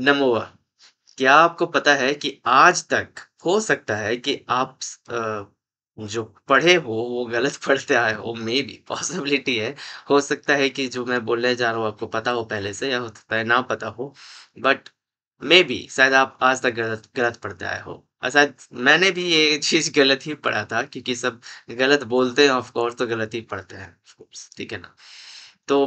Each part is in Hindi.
नमोवा क्या आपको पता है कि आज तक हो सकता है कि आप आ, जो पढ़े हो वो गलत पढ़ते आए हो मे बी पॉसिबिलिटी है हो सकता है कि जो मैं बोलने जा रहा हूँ आपको पता हो पहले से या हो सकता है ना पता हो बट मे बी शायद आप आज तक गलत गलत पढ़ते आए हो शायद मैंने भी ये चीज गलत ही पढ़ा था क्योंकि सब गलत बोलते हैं ऑफकोर्स तो गलत ही पढ़ते हैं ठीक है ना तो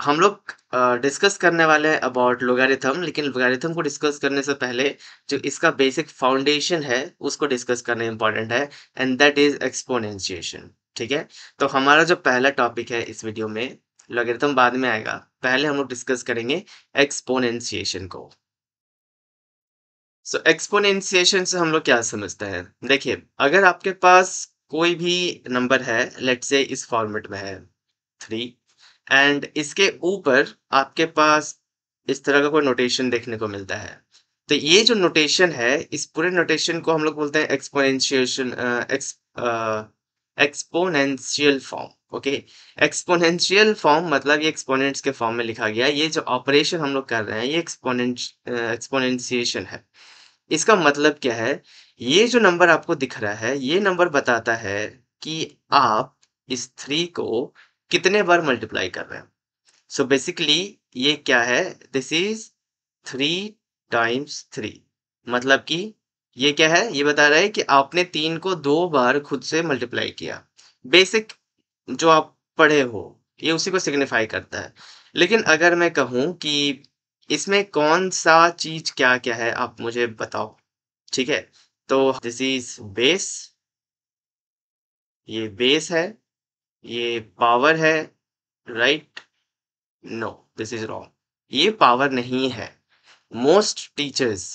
हम लोग डिस्कस करने वाले हैं अबाउट लोगारिथम लेकिन लोगारिथम को डिस्कस करने से पहले जो इसका बेसिक फाउंडेशन है उसको डिस्कस करना इंपॉर्टेंट है एंड दैट इज एक्सपोनेंशिएशन ठीक है तो हमारा जो पहला टॉपिक है इस वीडियो में लोगारिथम बाद में आएगा पहले हम लोग डिस्कस करेंगे एक्सपोनेंशिएशन को सो so, एक्सपोनेंशिएशन से हम लोग क्या समझते हैं देखिए अगर आपके पास कोई भी नंबर है लेट से इस फॉर्मेट में है थ्री एंड इसके ऊपर आपके पास इस तरह का कोई नोटेशन देखने को मिलता है तो ये जो नोटेशन है इस पूरे नोटेशन को हम लोग बोलते हैं exponentiation exponential form okay exponential form मतलब ये एक्सपोनेंट्स के फॉर्म में लिखा गया ये जो ऑपरेशन हम लोग कर रहे हैं ये एक्सपोनेंट एक्सपोनेंशिएशन uh, है इसका मतलब क्या है ये जो नंबर आपको दिख रहा है ये नंबर बताता है कि आप इस थ्री को कितने बार मल्टीप्लाई कर रहे हैं सो so बेसिकली ये क्या है this is three times three मतलब कि ये क्या है ये बता रहा है कि आपने तीन को दो बार खुद से मल्टीप्लाई किया बेसिक जो आप पढ़े हो ये उसी को सिग्निफाई करता है लेकिन अगर मैं कहूँ कि इसमें कौन सा चीज क्या क्या है आप मुझे बताओ ठीक है तो दिस इज बेस ये बेस है ये पावर है right no this is wrong ये पावर नहीं है मोस्ट टीचर्स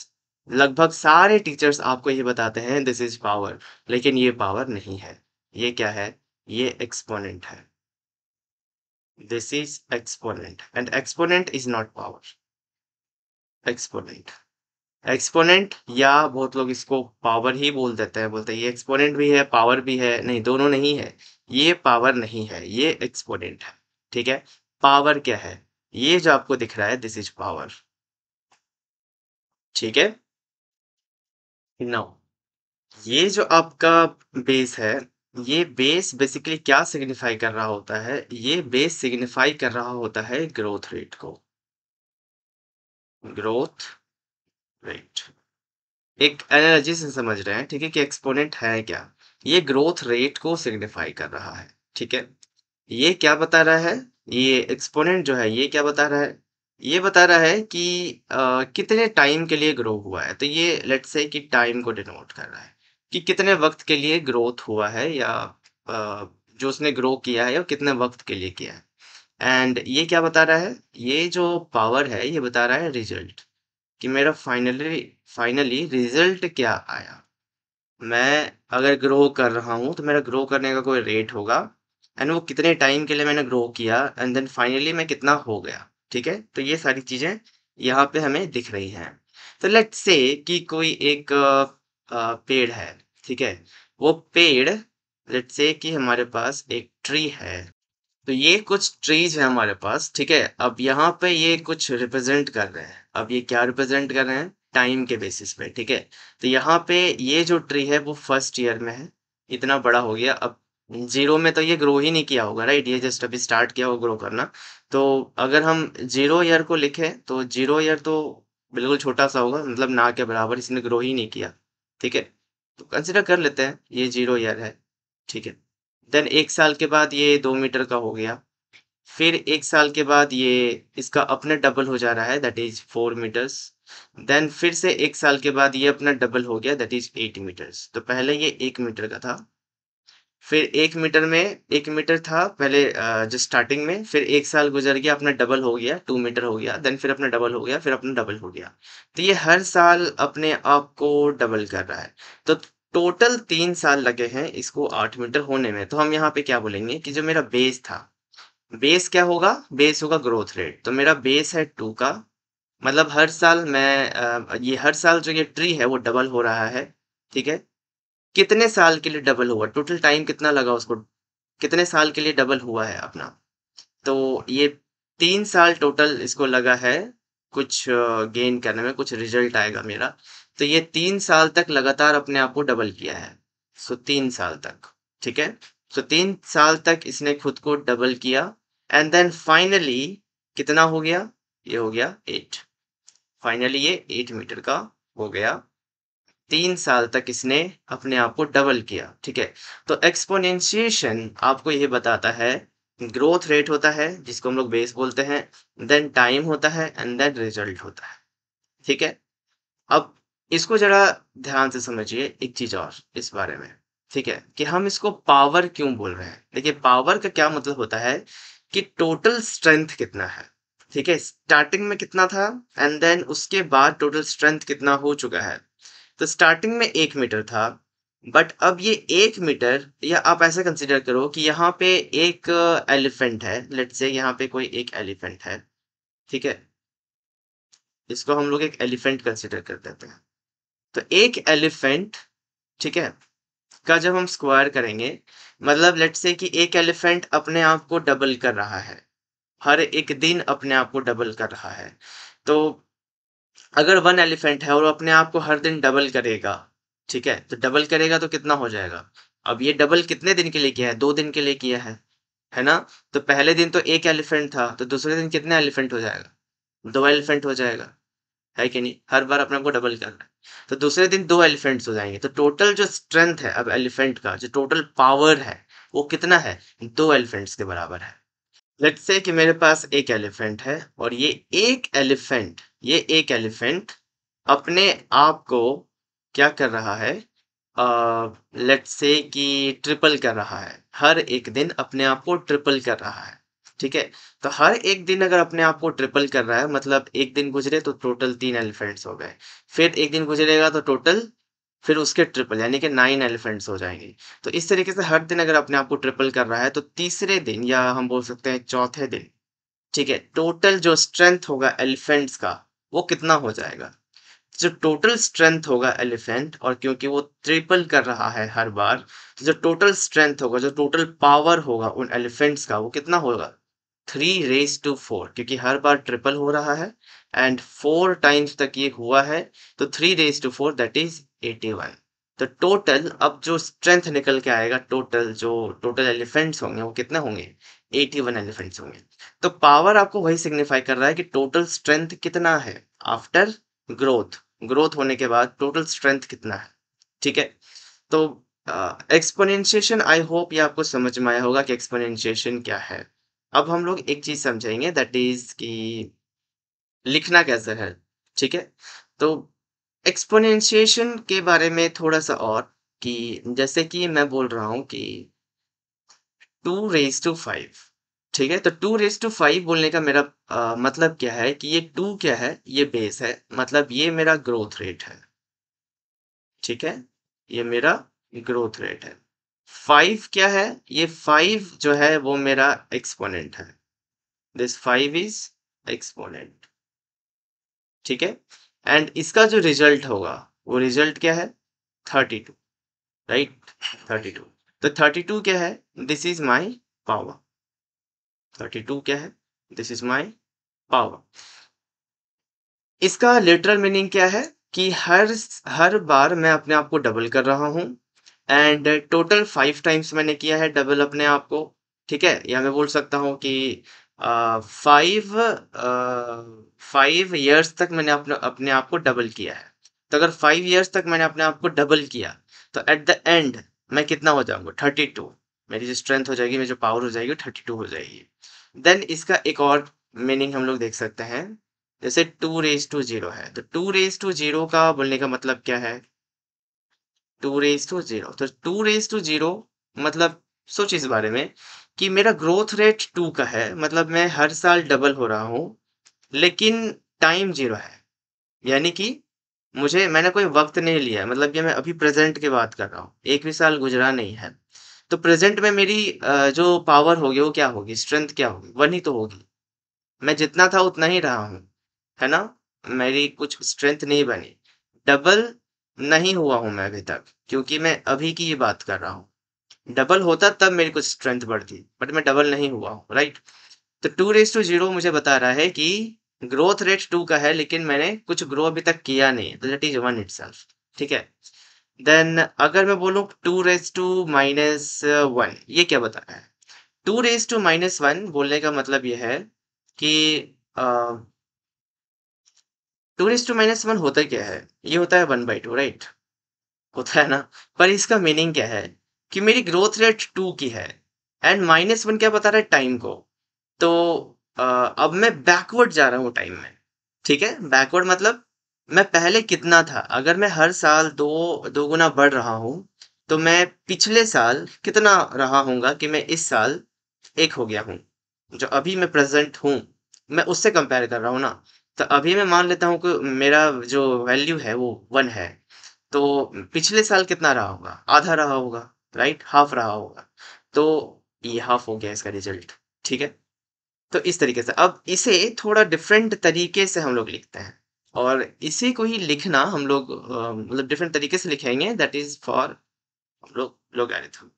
लगभग सारे टीचर्स आपको ये बताते हैं दिस इज पावर लेकिन ये पावर नहीं है ये क्या है ये एक्सपोनेंट है this is exponent and exponent is not power exponent exponent या बहुत लोग इसको पावर ही बोल देते हैं बोलते हैं ये एक्सपोनेंट भी है पावर भी है नहीं दोनों नहीं है ये पावर नहीं है ये एक्सपोनेंट है ठीक है पावर क्या है ये जो आपको दिख रहा है दिस इज पावर ठीक है नौ ये जो आपका बेस है ये बेस बेसिकली क्या सिग्निफाई कर रहा होता है ये बेस सिग्निफाई कर रहा होता है ग्रोथ रेट को ग्रोथ रेट एक एनर्जी से समझ रहे हैं ठीक है कि एक्सपोनेंट है क्या ये ग्रोथ रेट को सिग्निफाई कर रहा है ठीक है ये क्या बता रहा है ये एक्सपोनेंट जो है ये क्या बता रहा है ये बता रहा है कि आ, कितने टाइम के लिए ग्रो हुआ है तो ये लेट से कि टाइम को डिनोट कर रहा है कि कितने वक्त के लिए ग्रोथ हुआ है या आ, जो उसने ग्रो किया है वो कितने वक्त के लिए किया है एंड ये क्या बता रहा है ये जो पावर है ये बता रहा है रिजल्ट कि मेरा फाइनली फाइनली रिजल्ट क्या आया मैं अगर ग्रो कर रहा हूँ तो मेरा ग्रो करने का कोई रेट होगा एंड वो कितने टाइम के लिए मैंने ग्रो किया एंड देन फाइनली मैं कितना हो गया ठीक है तो ये सारी चीज़ें यहाँ पे हमें दिख रही हैं तो लेट से कि कोई एक पेड़ है ठीक है वो पेड़ लेट से कि हमारे पास एक ट्री है तो ये कुछ ट्रीज है हमारे पास ठीक है अब यहाँ पे ये कुछ रिप्रेजेंट कर रहे हैं अब ये क्या रिप्रेजेंट कर रहे हैं टाइम के बेसिस पे ठीक है तो यहाँ पे ये जो ट्री है वो फर्स्ट ईयर में है इतना बड़ा हो गया अब जीरो में तो ये ग्रो ही नहीं किया होगा राइट ये जस्ट अभी स्टार्ट किया होगा ग्रो करना तो अगर हम जीरो ईयर को लिखें तो जीरो ईयर तो बिल्कुल छोटा सा होगा मतलब ना के बराबर इसने ग्रो ही नहीं किया ठीक है तो कंसिडर कर लेते हैं ये जीरो ईयर है ठीक है देन एक साल के बाद ये दो मीटर का हो गया फिर एक साल के बाद ये इसका अपने डबल हो जा रहा है that is four meters then फिर से एक साल के बाद ये अपना डबल हो गया दैट इज एट मीटर्स तो पहले ये एक मीटर का था फिर एक मीटर में एक मीटर था पहले जो स्टार्टिंग में फिर एक साल गुजर गया अपना डबल हो गया टू मीटर हो गया देन फिर अपना डबल हो गया फिर अपना डबल हो गया तो ये हर साल अपने आप को डबल कर रहा है तो टोटल तीन साल लगे हैं इसको आठ मीटर होने में तो हम यहाँ पे क्या बोलेंगे कि जो मेरा बेस था बेस क्या होगा बेस होगा ग्रोथ रेट तो मेरा बेस है टू का मतलब हर साल मैं आ, ये हर साल जो ये ट्री है वो डबल हो रहा है, ठीक है? कितने साल के लिए डबल हुआ? टोटल टाइम कितना लगा उसको? कितने साल के लिए डबल हुआ है अपना? तो ये तीन साल टोटल इसको लगा है कुछ गेन करने में, कुछ रिज़ल्ट आएगा मेरा। तो ये तीन साल तक लगातार अपने आप को डबल किया है। सो तीन साल तक, ठीक है? सो तीन साल तक इसने खुद को डबल किया एंड देन फाइनली कितना हो गया? ये हो गया एट फाइनली ये एट मीटर का हो गया तीन साल तक इसने अपने आप को डबल किया ठीक है तो एक्सपोनेंशिएशन आपको ये बताता है ग्रोथ रेट होता है जिसको हम लोग बेस बोलते हैं देन टाइम होता है एंड देन रिजल्ट होता है ठीक है अब इसको जरा ध्यान से समझिए एक चीज और इस बारे में ठीक है कि हम इसको पावर क्यों बोल रहे हैं देखिए पावर का क्या मतलब होता है कि टोटल स्ट्रेंथ कितना है ठीक है स्टार्टिंग में कितना था एंड देन उसके बाद टोटल स्ट्रेंथ कितना हो चुका है तो स्टार्टिंग में एक मीटर था बट अब ये एक मीटर या आप ऐसा कंसिडर करो कि यहाँ पे एक एलिफेंट uh, है लेट से यहाँ पे कोई एक एलिफेंट है ठीक है इसको हम लोग एक एलिफेंट कंसिडर कर देते हैं तो एक एलिफेंट ठीक है का जब हम स्क्वायर करेंगे मतलब लेट से कि एक एलिफेंट अपने आप को डबल कर रहा है हर एक दिन अपने आप को डबल कर रहा है तो अगर वन एलिफेंट है और अपने आप को हर दिन डबल करेगा ठीक है तो डबल करेगा तो कितना हो जाएगा अब ये डबल कितने दिन के लिए किया है दो दिन के लिए किया है है ना तो पहले दिन तो एक एलिफेंट था तो दूसरे दिन कितने एलिफेंट हो जाएगा दो एलिफेंट हो जाएगा है कि नहीं हर बार अपने को डबल कर रहा है तो दूसरे दिन दो एलिफेंट हो जाएंगे तो टोटल जो स्ट्रेंथ है अब एलिफेंट का जो टोटल पावर है वो कितना है दो एलिफेंट्स के बराबर है लेट्स से कि मेरे पास एक एलिफेंट है और ये एक एलिफेंट ये एक एलिफेंट अपने आप को क्या कर रहा है लेट्स से कि ट्रिपल कर रहा है हर एक दिन अपने आप को ट्रिपल कर रहा है ठीक है तो हर एक दिन अगर अपने आप को ट्रिपल कर रहा है मतलब एक दिन गुजरे तो टोटल तीन एलिफेंट्स हो गए फिर एक दिन गुजरेगा तो टोटल फिर उसके ट्रिपल यानी कि नाइन एलिफेंट्स हो जाएंगे तो इस तरीके से हर दिन अगर अपने आप को ट्रिपल कर रहा है तो तीसरे दिन या हम बोल सकते हैं चौथे दिन ठीक है टोटल जो स्ट्रेंथ होगा एलिफेंट्स का वो कितना हो जाएगा जो टोटल स्ट्रेंथ होगा एलिफेंट और क्योंकि वो ट्रिपल कर रहा है हर बार तो जो टोटल स्ट्रेंथ होगा जो टोटल पावर होगा उन एलिफेंट्स का वो कितना होगा थ्री रेस टू फोर क्योंकि हर बार ट्रिपल हो रहा है एंड फोर टाइम्स तक ये हुआ है तो three raise to four that is eighty one तो टोटल अब जो स्ट्रेंथ निकल के आएगा टोटल जो टोटल एलिफेंट्स होंगे वो कितने होंगे एटी वन एलिफेंट्स होंगे तो पावर आपको वही सिग्निफाई कर रहा है कि टोटल स्ट्रेंथ कितना है आफ्टर ग्रोथ ग्रोथ होने के बाद टोटल स्ट्रेंथ कितना है ठीक है तो एक्सपोनेंशिएशन आई होप ये आपको समझ में आया होगा कि एक्सपोनेंशिएशन क्या है अब हम लोग एक चीज समझेंगे दैट इज कि लिखना कैसे है ठीक है तो एक्सपोनेंशिएशन के बारे में थोड़ा सा और कि जैसे कि मैं बोल रहा हूं कि टू रेस टू फाइव ठीक है तो टू रेस टू फाइव बोलने का मेरा आ, मतलब क्या है कि ये टू क्या है ये बेस है मतलब ये मेरा ग्रोथ रेट है ठीक है ये मेरा ग्रोथ रेट है फाइव क्या है ये फाइव जो है वो मेरा एक्सपोनेंट है दिस फाइव इज एक्सपोनेंट ठीक है एंड इसका जो रिजल्ट होगा वो रिजल्ट क्या है thirty two right thirty two तो थर्टी टू क्या है this is my power thirty two क्या है दिस इज माई पावर इसका लिटरल मीनिंग क्या है कि हर हर बार मैं अपने आप को डबल कर रहा हूं एंड टोटल फाइव टाइम्स मैंने किया है डबल अपने आप को ठीक है या मैं बोल सकता हूँ कि फाइव फाइव ईयर्स तक मैंने अपने अपने आप को डबल किया है तो अगर फाइव ईयर्स तक मैंने अपने आप को डबल किया तो एट द एंड मैं कितना हो जाऊंगा थर्टी टू मेरी जो स्ट्रेंथ हो जाएगी मेरी जो पावर हो जाएगी थर्टी टू हो जाएगी देन इसका एक और मीनिंग हम लोग देख सकते हैं जैसे टू रेज टू जीरो है तो टू रेज टू जीरो का बोलने का मतलब क्या है टू रेज टू जीरो तो टू रेज टू जीरो मतलब सोच इस बारे में कि मेरा ग्रोथ रेट टू का है मतलब मैं हर साल डबल हो रहा हूँ लेकिन टाइम जीरो है यानी कि मुझे मैंने कोई वक्त नहीं लिया मतलब ये मैं अभी प्रेजेंट की बात कर रहा हूँ एक भी साल गुजरा नहीं है तो प्रेजेंट में मेरी जो पावर होगी वो क्या होगी स्ट्रेंथ क्या होगी वन ही तो होगी मैं जितना था उतना ही रहा हूँ है ना मेरी कुछ स्ट्रेंथ नहीं बनी डबल नहीं हुआ हूं मैं अभी तक क्योंकि मैं अभी की ही बात कर रहा हूँ डबल होता तब मेरी कुछ स्ट्रेंथ बढ़ती बट मैं डबल नहीं हुआ हूँ राइट तो टू रेस टू जीरो मुझे बता रहा है कि ग्रोथ रेट टू का है लेकिन मैंने कुछ ग्रो अभी तक किया नहीं है दैट इज वन इट ठीक है देन अगर मैं बोलूँ two raise to minus one ये क्या बता रहा है two raise to minus one बोलने का मतलब यह है कि uh, two raise to minus one होता क्या है ये होता है वन बाई टू राइट होता है ना पर इसका मीनिंग क्या है कि मेरी ग्रोथ रेट टू की है एंड माइनस वन क्या बता रहा है टाइम को तो आ, अब मैं बैकवर्ड जा रहा हूँ टाइम में ठीक है बैकवर्ड मतलब मैं पहले कितना था अगर मैं हर साल दो दो गुना बढ़ रहा हूँ तो मैं पिछले साल कितना रहा हूँ कि मैं इस साल एक हो गया हूँ जो अभी मैं प्रेजेंट हूँ मैं उससे कंपेयर कर रहा हूँ ना तो अभी मैं मान लेता हूँ कि मेरा जो वैल्यू है वो वन है तो पिछले साल कितना रहा होगा आधा रहा होगा राइट हाफ रहा होगा तो ये हाफ हो गया इसका रिजल्ट ठीक है तो इस तरीके से अब इसे थोड़ा डिफरेंट तरीके से हम लोग लिखते हैं और इसी को ही लिखना हम लोग मतलब डिफरेंट तरीके से लिखेंगे दैट इज फॉर हम लोग लोगारिथम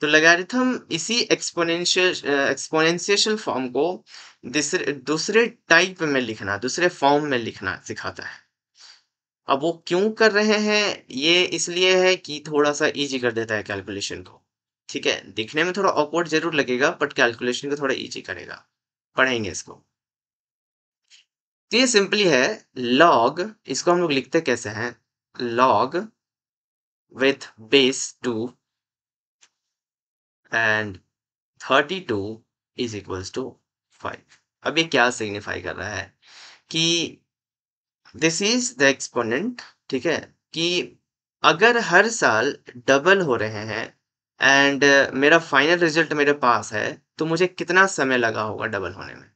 तो लगारिथम इसी एक्सपोनेंशियल एक्सपोनेंशियल फॉर्म को दूसरे टाइप में लिखना दूसरे फॉर्म में लिखना सिखाता है अब वो क्यों कर रहे हैं ये इसलिए है कि थोड़ा सा इजी कर देता है कैलकुलेशन को ठीक है दिखने में थोड़ा ऑकवर्ड जरूर लगेगा बट कैलकुलेशन को थोड़ा इजी करेगा पढ़ेंगे इसको तो ये सिंपली है लॉग इसको हम लोग लिखते कैसे हैं log with base two and thirty two is equals to five अब ये क्या सिग्निफाई कर रहा है कि दिस इज द एक्सपोनेंट ठीक है कि अगर हर साल डबल हो रहे हैं एंड uh, मेरा फाइनल रिजल्ट मेरे पास है तो मुझे कितना समय लगा होगा डबल होने में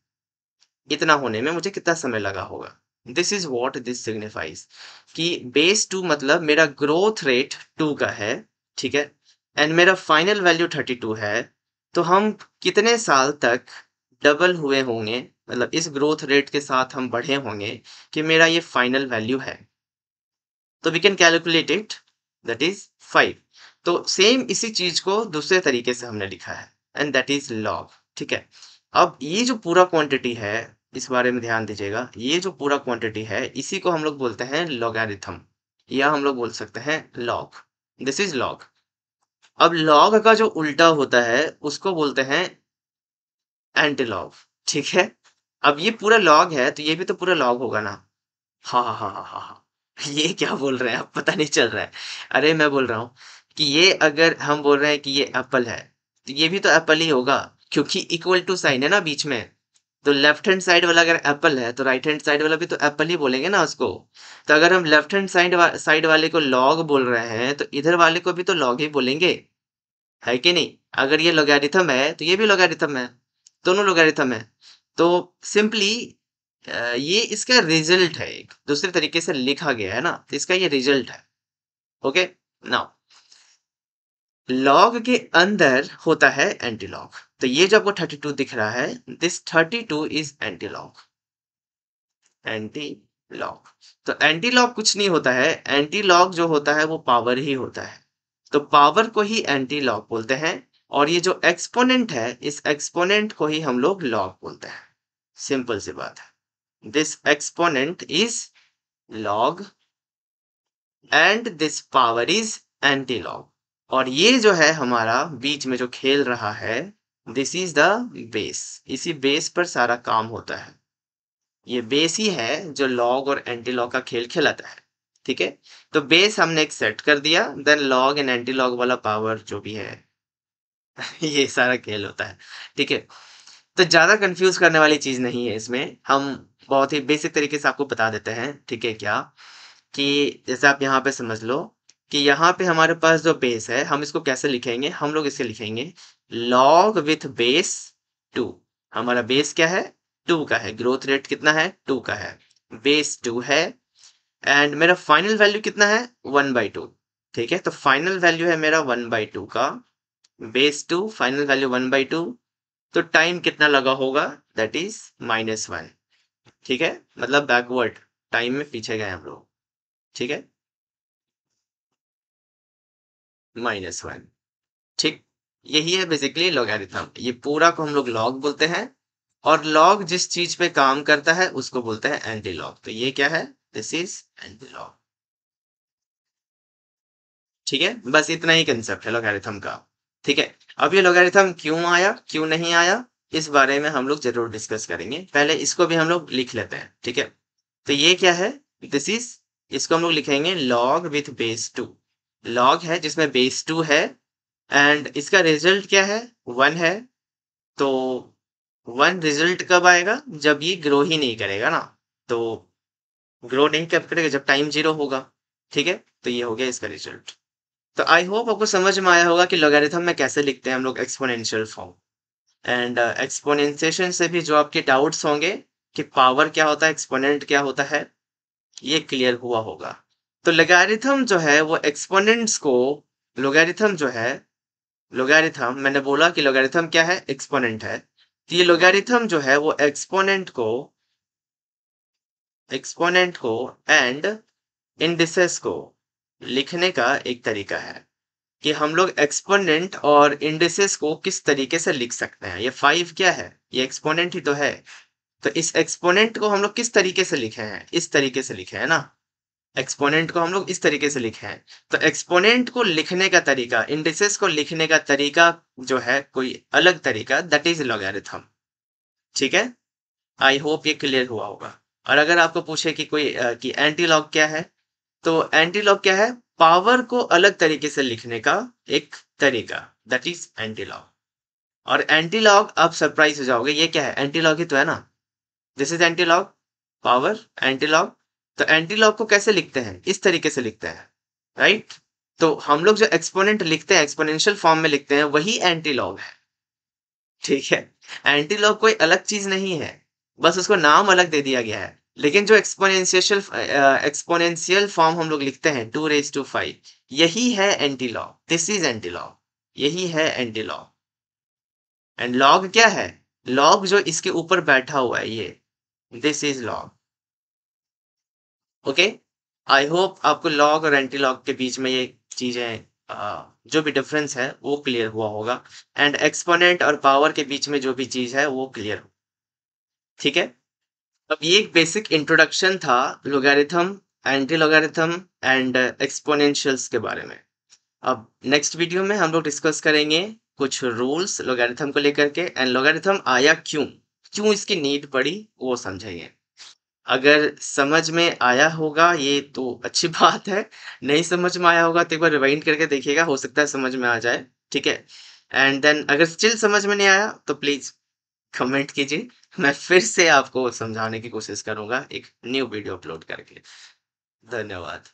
इतना होने में मुझे कितना समय लगा होगा this is what this signifies कि बेस टू मतलब मेरा ग्रोथ रेट टू का है ठीक है एंड मेरा फाइनल वैल्यू थर्टी टू है तो हम कितने साल तक डबल हुए होंगे मतलब इस ग्रोथ रेट के साथ हम बढ़े होंगे कि मेरा ये फाइनल वैल्यू है तो we can calculate it that is five तो सेम इसी चीज को दूसरे तरीके से हमने लिखा है एंड दैट इज लॉग ठीक है अब ये जो पूरा क्वांटिटी है इस बारे में ध्यान दीजिएगा ये जो पूरा क्वांटिटी है इसी को हम लोग बोलते हैं लॉगारिथम या हम लोग बोल सकते हैं लॉग दिस इज लॉग अब लॉग का जो उल्टा होता है उसको बोलते हैं एंटीलॉग ठीक है अब ये पूरा लॉग है तो ये भी तो पूरा लॉग होगा ना हाँ हाँ हाँ हाँ हाँ ये क्या बोल रहे हैं अब पता नहीं चल रहा है अरे मैं बोल रहा हूँ कि ये अगर हम बोल रहे हैं कि ये एप्पल है तो ये भी तो एप्पल ही होगा क्योंकि इक्वल टू साइन है ना बीच में तो लेफ्ट हैंड साइड वाला अगर एप्पल है तो राइट हैंड साइड वाला भी तो एप्पल ही बोलेंगे ना उसको तो अगर हम लेफ्ट हैंड साइड साइड वाले को लॉग बोल रहे हैं तो इधर वाले को भी तो लॉग ही बोलेंगे है कि नहीं अगर ये लोगारिथम है तो ये भी लोगारिथम है दोनों लोगारिथम है तो सिंपली ये इसका रिजल्ट है एक दूसरे तरीके से लिखा गया है ना तो इसका ये रिजल्ट है ओके नाउ लॉग के अंदर होता है एंटीलॉग तो ये जो आपको 32 दिख रहा है this 32 is antilog log anti log तो एंटीलॉग कुछ नहीं होता है एंटीलॉग जो होता है वो पावर ही होता है तो पावर को ही एंटीलॉग बोलते हैं और ये जो एक्सपोनेंट है इस एक्सपोनेंट को ही हम लोग लॉग बोलते हैं सिंपल सी बात है this exponent is log and this power is anti log और ये जो है हमारा बीच में जो खेल रहा है दिस इज द बेस इसी बेस पर सारा काम होता है ये बेस ही है जो लॉग और एंटी लॉग का खेल खेलाता है ठीक है तो बेस हमने एक सेट कर दिया then log and anti log वाला पावर जो भी है ये सारा खेल होता है ठीक है तो ज़्यादा कंफ्यूज करने वाली चीज़ नहीं है इसमें हम बहुत ही बेसिक तरीके से आपको बता देते हैं ठीक है क्या कि जैसे आप यहाँ पे समझ लो कि यहाँ पे हमारे पास जो बेस है हम इसको कैसे लिखेंगे हम लोग इसे लिखेंगे लॉग विथ बेस टू हमारा बेस क्या है टू का है ग्रोथ रेट कितना है टू का है बेस टू है एंड मेरा फाइनल वैल्यू कितना है वन बाई टू ठीक है तो फाइनल वैल्यू है मेरा वन बाई टू का base two final value one by two तो टाइम कितना लगा होगा दैट इज माइनस वन ठीक है मतलब बैकवर्ड टाइम में पीछे गए हम लोग ठीक है माइनस वन ठीक यही है बेसिकली लॉगरिथम ये पूरा को हम लोग लॉग बोलते हैं और लॉग जिस चीज पे काम करता है उसको बोलते हैं एंटी लॉग तो ये क्या है दिस इज एंटी लॉग ठीक है बस इतना ही कंसेप्ट है लॉगरिथम का ठीक है अब ये लोगारिथम क्यों आया क्यों नहीं आया इस बारे में हम लोग जरूर डिस्कस करेंगे पहले इसको भी हम लोग लिख लेते हैं ठीक है तो ये क्या है दिस इज इसको हम लोग लिखेंगे log with base two log है जिसमें बेस टू है एंड इसका रिजल्ट क्या है वन है तो वन रिजल्ट कब आएगा जब ये ग्रो ही नहीं करेगा ना तो ग्रो नहीं कब करेगा जब टाइम जीरो होगा ठीक है तो ये हो गया इसका रिजल्ट तो आई होप आपको समझ में आया होगा कि लोगेरिथम में कैसे लिखते हैं हम लोग एक्सपोनेंशियल फॉर्म एंड एक्सपोनेंशिएशन से भी जो आपके डाउट्स होंगे कि पावर क्या होता है एक्सपोनेंट क्या होता है ये क्लियर हुआ होगा तो लोगारिथम जो है वो एक्सपोनेंट्स को लोगारिथम जो है लोगारिथम मैंने बोला कि लोगारिथम क्या है एक्सपोनेंट है तो ये लोगारिथम जो है वो एक्सपोनेंट को एक्सपोनेंट को एंड इंडिसेस को लिखने का एक तरीका है कि हम लोग एक्सपोनेंट और इंडेसेस को किस तरीके से लिख सकते हैं ये फाइव क्या है ये एक्सपोनेंट ही तो है तो इस एक्सपोनेंट को हम लोग किस तरीके से लिखे हैं इस तरीके से लिखे हैं ना एक्सपोनेंट को हम लोग इस तरीके से लिखे हैं तो एक्सपोनेंट को लिखने का तरीका इंडेसेस को लिखने का तरीका जो है कोई अलग तरीका दैट इज लॉगरिथम ठीक है आई होप ये क्लियर हुआ होगा और अगर आपको पूछे कि कोई कि एंटी लॉग क्या है तो एंटी लॉग क्या है पावर को अलग तरीके से लिखने का एक तरीका दैट इज एंटी लॉग और एंटी लॉग आप सरप्राइज हो जाओगे ये क्या है एंटी लॉग ही तो है ना this is anti log power anti log तो एंटी लॉग को कैसे लिखते हैं इस तरीके से लिखते हैं राइट right? तो हम लोग जो एक्सपोनेंट लिखते हैं एक्सपोनेंशियल फॉर्म में लिखते हैं वही एंटी लॉग है ठीक है एंटी लॉग कोई अलग चीज नहीं है बस उसको नाम अलग दे दिया गया है लेकिन जो एक्सपोनेंशियल एक्सपोनेंशियल फॉर्म हम लोग लिखते हैं टू रेज टू फाइव यही है anti this is anti log यही है एंटी एंड लॉग क्या है लॉग जो इसके ऊपर बैठा हुआ है ये this is log okay I hope आपको लॉग और एंटी लॉग के बीच में ये चीजें uh, जो भी डिफरेंस है वो क्लियर हुआ होगा एंड एक्सपोनेंट और पावर के बीच में जो भी चीज है वो क्लियर हो ठीक है अब ये एक बेसिक इंट्रोडक्शन था logarithm anti logarithm and exponentials के बारे में अब नेक्स्ट वीडियो में हम लोग डिस्कस करेंगे कुछ रूल्स लोगारिथम को लेकर के एंड लोगारिथम आया क्यों क्यों इसकी नीड पड़ी वो समझाइए अगर समझ में आया होगा ये तो अच्छी बात है नहीं समझ में आया होगा तो एक बार रिवाइंड करके देखिएगा हो सकता है समझ में आ जाए ठीक है एंड देन अगर स्टिल समझ में नहीं आया तो प्लीज़ कमेंट कीजिए मैं फिर से आपको समझाने की कोशिश करूंगा एक न्यू वीडियो अपलोड करके धन्यवाद